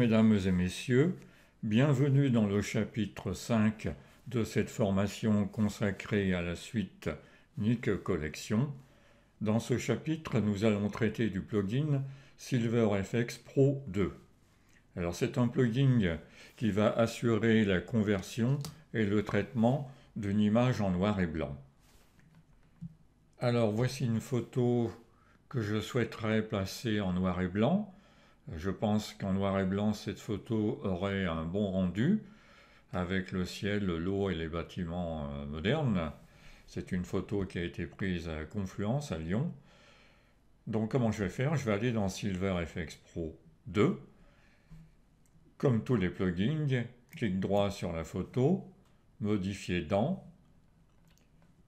mesdames et messieurs, bienvenue dans le chapitre 5 de cette formation consacrée à la suite Nik Collection. Dans ce chapitre, nous allons traiter du plugin SilverFX Pro 2. Alors c'est un plugin qui va assurer la conversion et le traitement d'une image en noir et blanc. Alors voici une photo que je souhaiterais placer en noir et blanc. Je pense qu'en noir et blanc, cette photo aurait un bon rendu avec le ciel, l'eau et les bâtiments euh, modernes. C'est une photo qui a été prise à Confluence, à Lyon. Donc comment je vais faire Je vais aller dans SilverFX Pro 2. Comme tous les plugins, clique droit sur la photo, modifier dans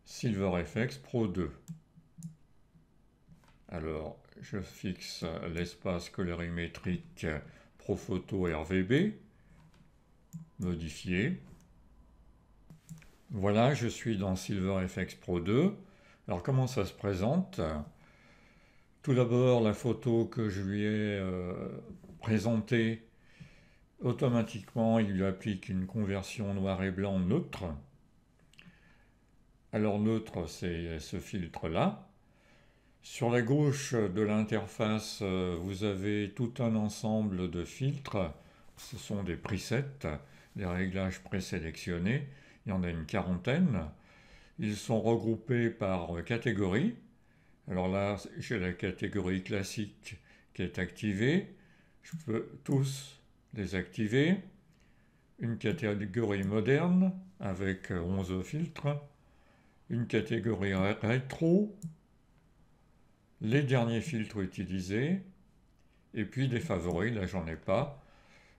SilverFX Pro 2. Alors, je fixe l'espace colorimétrique ProPhoto RVB, modifié. Voilà, je suis dans SilverFX Pro 2. Alors comment ça se présente Tout d'abord, la photo que je lui ai euh, présentée, automatiquement, il lui applique une conversion noir et blanc neutre. Alors neutre, c'est ce filtre-là. Sur la gauche de l'interface, euh, vous avez tout un ensemble de filtres. Ce sont des presets, des réglages présélectionnés. Il y en a une quarantaine. Ils sont regroupés par catégorie. Alors là, j'ai la catégorie classique qui est activée. Je peux tous les activer. Une catégorie moderne avec 11 filtres. Une catégorie rétro les derniers filtres utilisés, et puis des favoris, là j'en ai pas.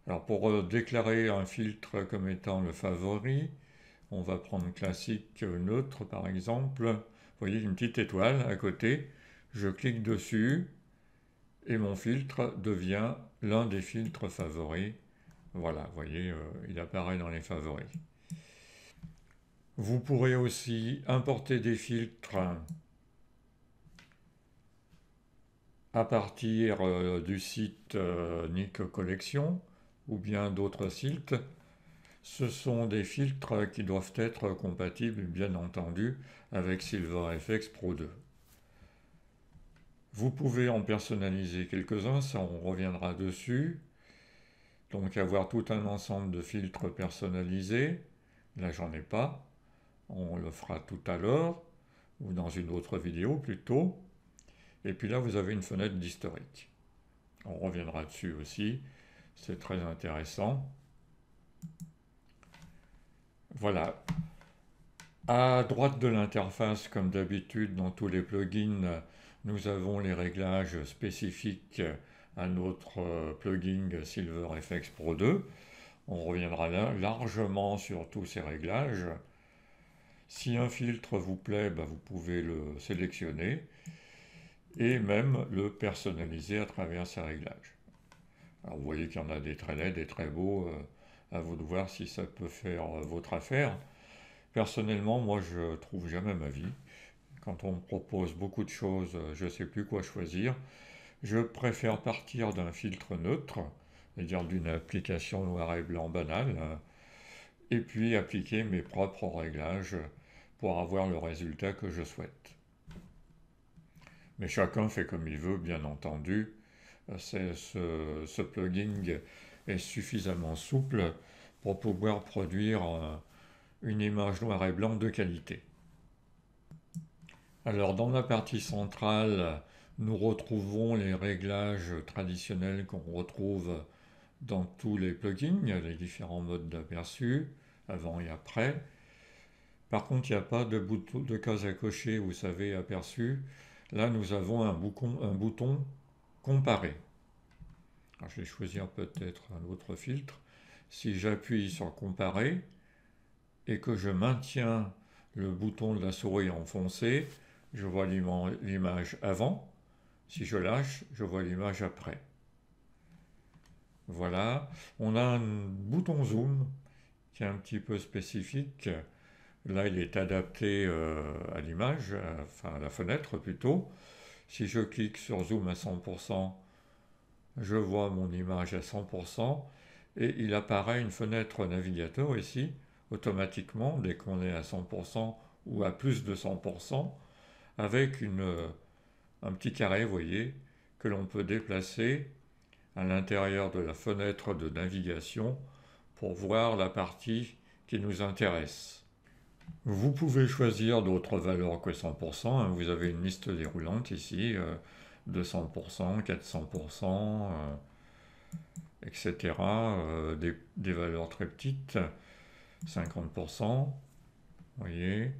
Alors pour euh, déclarer un filtre comme étant le favori, on va prendre classique euh, neutre par exemple. Vous voyez une petite étoile à côté, je clique dessus et mon filtre devient l'un des filtres favoris. Voilà, vous voyez, euh, il apparaît dans les favoris. Vous pourrez aussi importer des filtres à partir euh, du site euh, Nick Collection ou bien d'autres sites. Ce sont des filtres qui doivent être compatibles bien entendu avec SilverFX Pro 2. Vous pouvez en personnaliser quelques-uns, ça on reviendra dessus. Donc avoir tout un ensemble de filtres personnalisés, là j'en ai pas, on le fera tout à l'heure, ou dans une autre vidéo plutôt. Et puis là, vous avez une fenêtre d'historique. On reviendra dessus aussi, c'est très intéressant. Voilà. À droite de l'interface, comme d'habitude dans tous les plugins, nous avons les réglages spécifiques à notre euh, plugin SilverFX Pro 2. On reviendra largement sur tous ces réglages. Si un filtre vous plaît, bah, vous pouvez le sélectionner et même le personnaliser à travers ses réglages. Alors vous voyez qu'il y en a des très laids, et très beaux, euh, à vous de voir si ça peut faire euh, votre affaire. Personnellement, moi je trouve jamais ma vie. Quand on me propose beaucoup de choses, euh, je ne sais plus quoi choisir. Je préfère partir d'un filtre neutre, c'est-à-dire d'une application noir et blanc banale, et puis appliquer mes propres réglages pour avoir le résultat que je souhaite mais chacun fait comme il veut, bien entendu. Euh, ce, plugin est suffisamment souple pour pouvoir produire euh, une image noir et blanc de qualité. Alors dans la partie centrale, nous retrouvons les réglages traditionnels qu'on retrouve dans tous les plugins, les différents modes d'aperçu, avant et après. Par contre, il n'y a pas de, bouton, de case à cocher, vous savez, aperçu. Là, nous avons un, bouton, Comparer. je vais choisir peut-être un autre filtre. Si j'appuie sur Comparer et que je maintiens le bouton de la souris enfoncé, je vois l'image avant. Si je lâche, je vois l'image après. Voilà, on a un bouton zoom qui est un petit peu spécifique Là, il est adapté euh, à l'image, enfin à la fenêtre plutôt. Si je clique sur Zoom à 100%, je vois mon image à 100% et il apparaît une fenêtre navigateur ici, automatiquement, dès qu'on est à 100% ou à plus de 100%, avec euh, un petit carré, vous voyez, que l'on peut déplacer à l'intérieur de la fenêtre de navigation pour voir la partie qui nous intéresse. Vous pouvez choisir d'autres valeurs que 100%. Hein. Vous avez une liste déroulante ici, 200%, 400%, etc. des, valeurs très petites, 50%. voyez.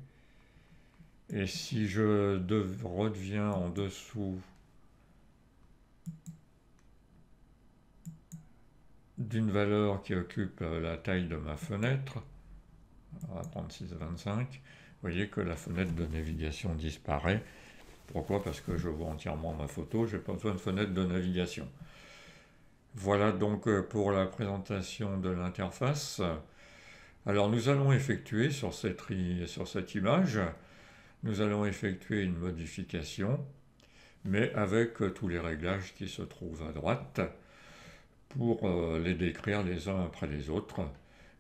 Et si je reviens en dessous d'une valeur qui occupe euh, la taille de ma fenêtre, on va prendre vous voyez que la fenêtre de navigation disparaît. Pourquoi Parce que je vois entièrement ma photo, je n'ai pas besoin de fenêtre de navigation. Voilà donc euh, pour la présentation de l'interface. Alors nous allons effectuer sur cette, sur cette image, nous allons effectuer une modification, mais avec euh, tous les réglages qui se trouvent à droite pour euh, les décrire les uns après les autres.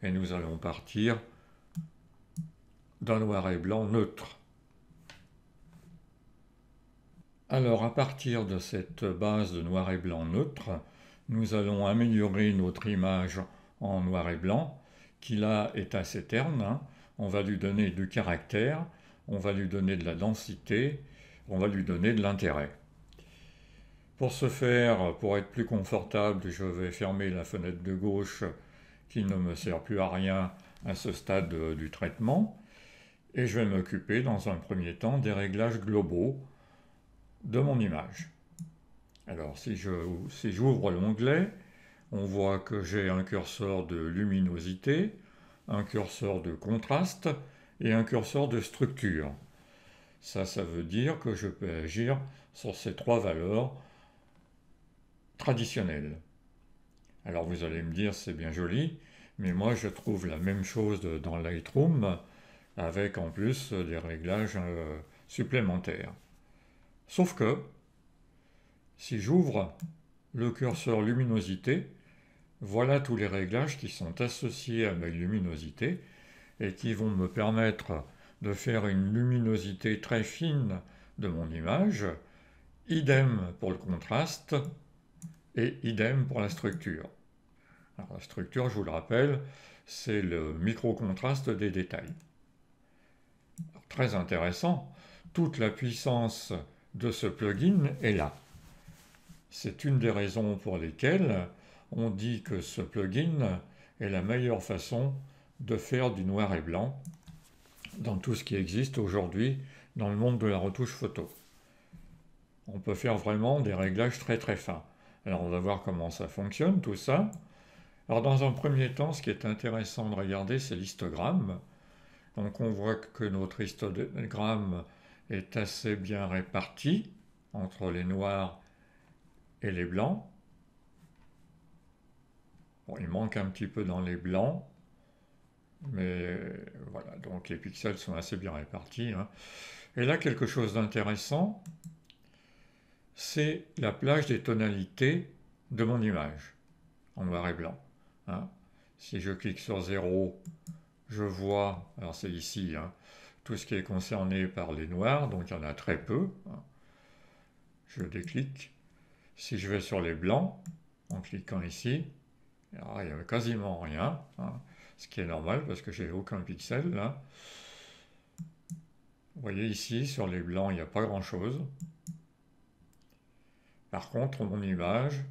Et nous allons partir d'un noir et blanc neutre. Alors à partir de cette base de noir et blanc neutre, nous allons améliorer notre image en noir et blanc, qui là est assez terne. Hein. On va lui donner du caractère, on va lui donner de la densité, on va lui donner de l'intérêt. Pour ce faire, pour être plus confortable, je vais fermer la fenêtre de gauche qui ne me sert plus à rien à ce stade euh, du traitement et je vais m'occuper dans un premier temps des réglages globaux de mon image. Alors si j'ouvre si l'onglet, on voit que j'ai un curseur de luminosité, un curseur de contraste et un curseur de structure. Ça, ça veut dire que je peux agir sur ces trois valeurs traditionnelles. Alors vous allez me dire, c'est bien joli, mais moi je trouve la même chose dans Lightroom avec en plus des réglages euh, supplémentaires. Sauf que, si j'ouvre le curseur luminosité, voilà tous les réglages qui sont associés à ma luminosité et qui vont me permettre de faire une luminosité très fine de mon image, idem pour le contraste et idem pour la structure. la structure, je vous le rappelle, c'est le micro-contraste des détails très intéressant, toute la puissance de ce plugin est là. C'est une des raisons pour lesquelles on dit que ce plugin est la meilleure façon de faire du noir et blanc dans tout ce qui existe aujourd'hui dans le monde de la retouche photo. On peut faire vraiment des réglages très très fins. Alors on va voir comment ça fonctionne tout ça. Alors dans un premier temps, ce qui est intéressant de regarder, c'est l'histogramme. Donc on voit que notre histogramme est assez bien réparti entre les noirs et les blancs. Bon, il manque un petit peu dans les blancs, mais euh, voilà, donc les pixels sont assez bien répartis. Hein. Et là, quelque chose d'intéressant, c'est la plage des tonalités de mon image en noir et blanc. Hein. Si je clique sur 0, je vois, alors c'est ici, hein, tout ce qui est concerné par les noirs, donc il y en a très peu. Hein. Je déclique. Si je vais sur les blancs, en cliquant ici, ah, il n'y avait quasiment rien, hein, ce qui est normal parce que j'ai aucun pixel là. Vous voyez ici, sur les blancs, il n'y a pas grand-chose. Par contre, mon image,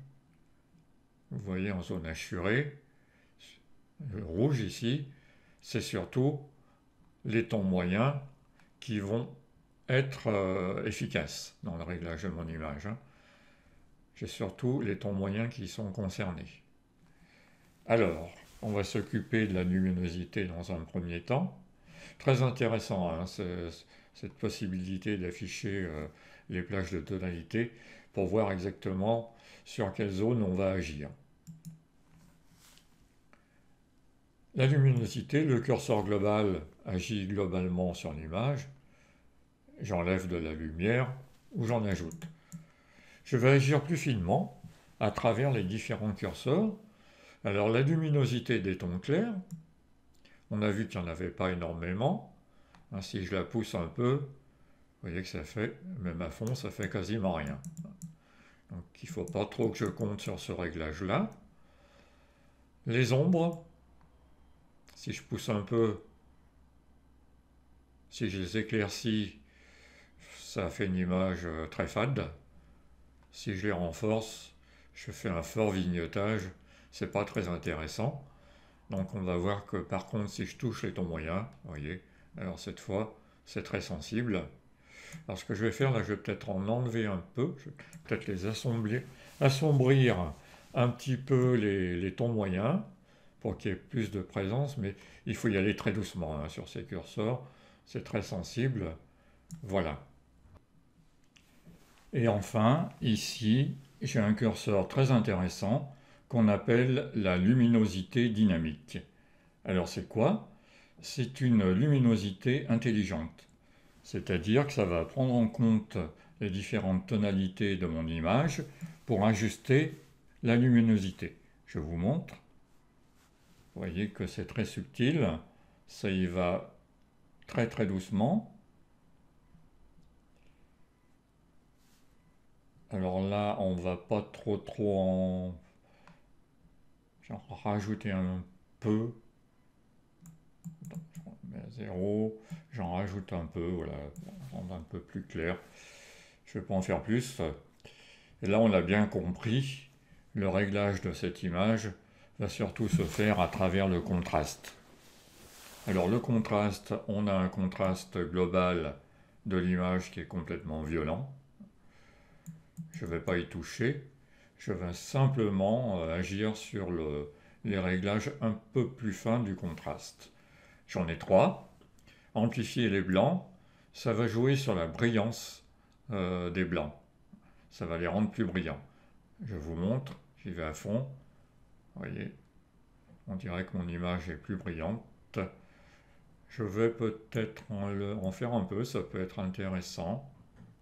vous voyez en zone assurée, le rouge ici, c'est surtout les tons moyens qui vont être euh, efficaces dans le réglage de mon image. Hein. C'est J'ai surtout les tons moyens qui sont concernés. Alors, on va s'occuper de la luminosité dans un premier temps. Très intéressant, hein, cette possibilité d'afficher euh, les plages de tonalité pour voir exactement sur quelle zone on va agir. La luminosité, le curseur global agit globalement sur l'image. J'enlève de la lumière ou j'en ajoute. Je vais agir plus finement à travers les différents curseurs. Alors la luminosité des tons clairs, on a vu qu'il n'y en avait pas énormément. Hein, si je la pousse un peu, vous voyez que ça fait, même à fond, ça fait quasiment rien. Donc il ne faut pas trop que je compte sur ce réglage-là. Les ombres, si je pousse un peu, si je les éclaircis, ça fait une image euh, très fade. Si je les renforce, je fais un fort vignotage, c'est pas très intéressant. Donc on va voir que par contre si je touche les tons moyens, voyez, alors cette fois c'est très sensible. Alors ce que je vais faire là, je vais peut-être en enlever un peu, je vais peut-être les assombrir, assombrir un petit peu les tons moyens pour qu'il y ait plus de présence, mais il faut y aller très doucement hein, sur ces curseurs, c'est très sensible. Voilà. Et enfin, ici, j'ai un curseur très intéressant qu'on appelle la luminosité dynamique. Alors c'est quoi C'est une luminosité intelligente, c'est-à-dire que ça va prendre en compte les différentes tonalités de mon image pour ajuster la luminosité. Je vous montre voyez que c'est très subtil, ça y va très très doucement. Alors là, on va pas trop trop en, j'en rajouter un peu. je mets à zéro. J'en rajoute un peu, voilà, pour rendre un peu plus clair. Je ne vais pas en faire plus. Et là, on a bien compris le réglage de cette image va surtout se faire à travers le contraste. Alors le contraste, on a un contraste global de l'image qui est complètement violent. Je ne vais pas y toucher. Je vais simplement euh, agir sur les réglages un peu plus fins du contraste. J'en ai trois. Amplifier les blancs, ça va jouer sur la brillance euh, des blancs. Ça va les rendre plus brillants. Je vous montre, j'y vais à fond. Vous voyez, on dirait que mon image est plus brillante. Je vais peut-être en, faire un peu, ça peut être intéressant.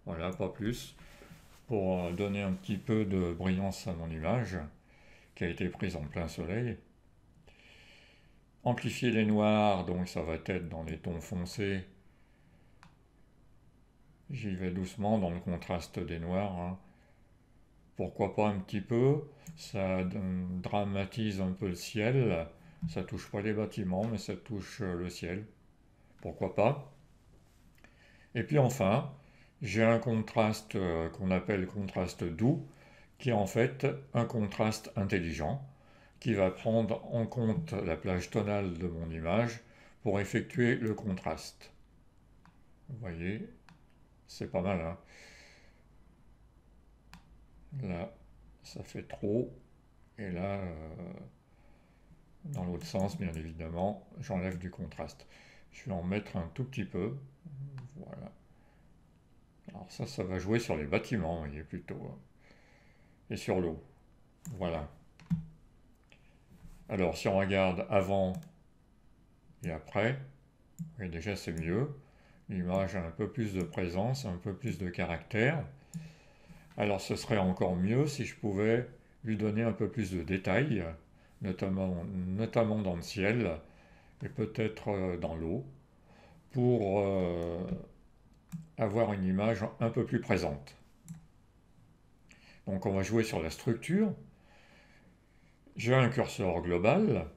Voilà, pas plus, pour euh, donner un petit peu de brillance à mon image, qui a été prise en plein soleil. Amplifier les noirs, donc ça va être dans les tons foncés. J'y vais doucement dans le contraste des noirs. Hein pourquoi pas un petit peu, ça dramatise un peu le ciel, ça touche pas les bâtiments, mais ça touche euh, le ciel. Pourquoi pas Et puis enfin, j'ai un contraste euh, qu'on appelle contraste doux, qui est en fait un contraste intelligent, qui va prendre en compte la plage tonale de mon image pour effectuer le contraste. Vous voyez, c'est pas mal. Hein Là, ça fait trop. Et là, euh, dans l'autre sens, bien évidemment, j'enlève du contraste. Je vais en mettre un tout petit peu. Voilà. Alors ça, ça va jouer sur les bâtiments, vous voyez, plutôt. Hein. Et sur l'eau. Voilà. Alors, si on regarde avant et après, et déjà c'est mieux. L'image a un peu plus de présence, un peu plus de caractère. Alors ce serait encore mieux si je pouvais lui donner un peu plus de détails, notamment, notamment dans le ciel et peut-être euh, dans l'eau, pour euh, avoir une image un peu plus présente. Donc on va jouer sur la structure. J'ai un curseur global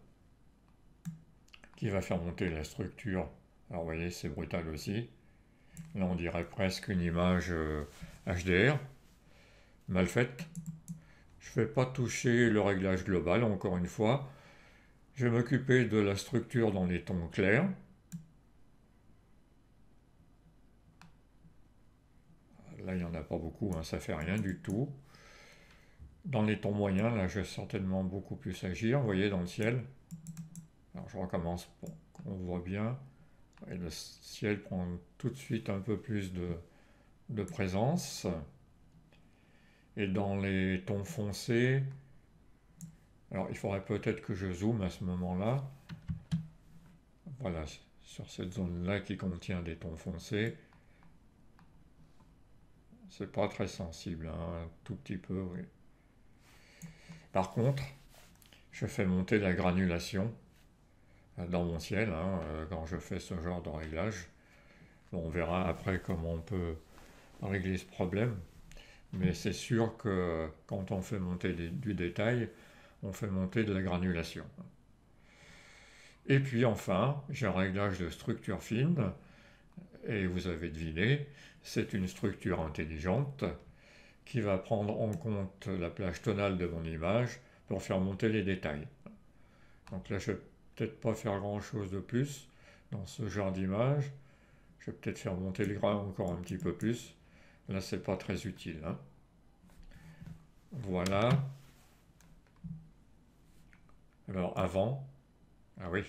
qui va faire monter la structure. Alors vous voyez, c'est brutal aussi. Là, on dirait presque une image HDR. Euh, mal faite. Je ne vais pas toucher le réglage global, encore une fois. Je vais m'occuper de la structure dans les tons clairs. Là, il n'y en a pas beaucoup, hein, ça ne fait rien du tout. Dans les tons moyens, là, je vais certainement beaucoup plus agir. Vous voyez, dans le ciel. Alors, je recommence pour qu'on voit bien. Et le ciel prend tout de suite un peu plus de présence et dans les tons foncés. Alors il faudrait peut-être que je zoome à ce moment-là. Voilà, sur cette zone-là qui contient des tons foncés. C'est pas très sensible, hein, un tout petit peu, oui. Par contre, je fais monter la granulation euh, dans mon ciel hein, euh, quand je fais ce genre de réglage. On verra après comment on peut régler ce problème. Mais c'est sûr que quand on fait monter du détail, on fait monter de la granulation. Et puis enfin, j'ai un réglage de structure fine, et vous avez deviné, c'est une structure intelligente qui va prendre en compte la plage tonale de mon image pour faire monter les détails. Donc là, je ne vais peut-être pas faire grand-chose de plus dans ce genre d'image. Je vais peut-être faire monter le grain encore un petit peu plus Là, c'est pas très utile. Hein. Voilà. Alors, avant. Ah oui,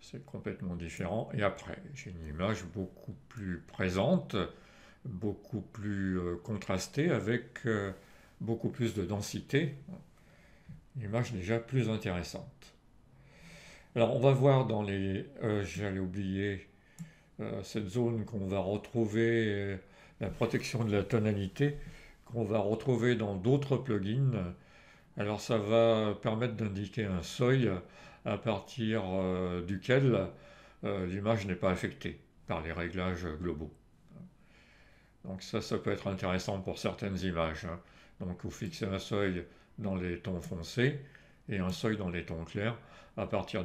c'est complètement différent. Et après, j'ai une image beaucoup plus présente, beaucoup plus euh, contrastée, avec euh, beaucoup plus de densité. Une image déjà plus intéressante. Alors, on va voir dans les... Euh, j'allais oublier cette zone qu'on va retrouver la protection de la tonalité qu'on va retrouver dans d'autres plugins. Alors ça va permettre d'indiquer un seuil à partir euh, duquel euh, l'image n'est pas affectée par les réglages globaux. Donc ça, ça peut être intéressant pour certaines images. Hein. Donc vous fixez un seuil dans les tons foncés et un seuil dans les tons clairs à partir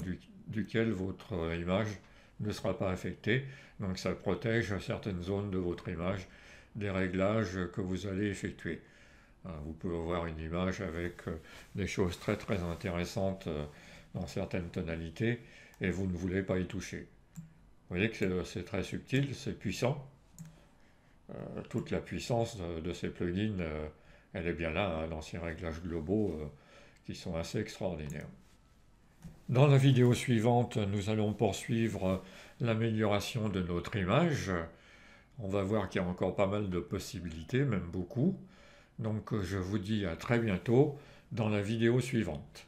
duquel votre image ne sera pas affecté. Donc ça protège certaines zones de votre image des réglages que vous allez effectuer. Hein, vous pouvez avoir une image avec euh, des choses très très intéressantes euh, dans certaines tonalités et vous ne voulez pas y toucher. Vous voyez que c'est euh, très subtil, c'est puissant. toute la puissance de, ces plugins, elle est bien là, hein, dans ces réglages globaux qui sont assez extraordinaires. Dans la vidéo suivante, nous allons poursuivre l'amélioration de notre image. On va voir qu'il y a encore pas mal de possibilités, même beaucoup. Donc je vous dis à très bientôt dans la vidéo suivante.